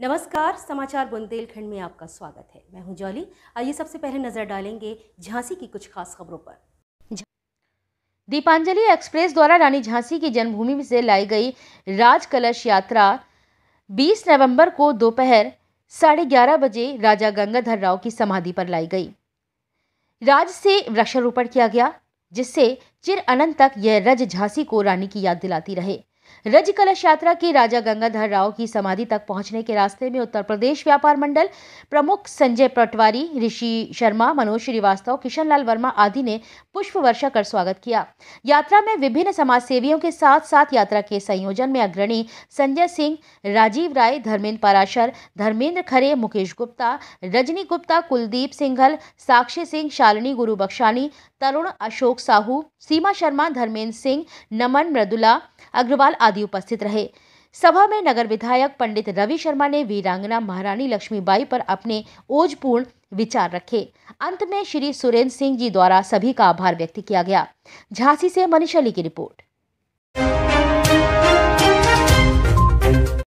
नमस्कार समाचार बुंदेलखंड में आपका स्वागत है मैं हूं जॉली आइए सबसे पहले नजर डालेंगे झांसी की कुछ खास खबरों पर दीपांजलि एक्सप्रेस द्वारा रानी झांसी की जन्मभूमि से लाई गई राज कलश यात्रा 20 नवंबर को दोपहर साढ़े ग्यारह बजे राजा गंगाधर राव की समाधि पर लाई गई राज से वृक्षारोपण किया गया जिससे चिर अनंत तक यह रज झांसी को रानी की याद दिलाती रहे रज कलश यात्रा की राजा गंगाधर राव की समाधि तक पहुंचने के रास्ते में उत्तर प्रदेश व्यापार मंडल प्रमुख संजय पटवारी ऋषि शर्मा मनोज श्रीवास्तव किशन लाल वर्मा आदि ने पुष्प वर्षा कर स्वागत किया यात्रा में विभिन्न समाज सेवियों के साथ साथ यात्रा के संयोजन में अग्रणी संजय सिंह राजीव राय धर्मेंद्र पराशर धर्मेंद्र खरे मुकेश गुप्ता रजनी गुप्ता कुलदीप सिंघल साक्षी सिंह शालिनी गुरु बख्शानी तरुण अशोक साहू सीमा शर्मा धर्मेंद्र सिंह नमन मृदुला अग्रवाल आदि उपस्थित रहे सभा में नगर विधायक पंडित रवि शर्मा ने वीरांगना महारानी लक्ष्मीबाई पर अपने ओजपूर्ण विचार रखे अंत में श्री सुरेंद्र सिंह जी द्वारा सभी का आभार व्यक्त किया गया झांसी से मनीष अली की रिपोर्ट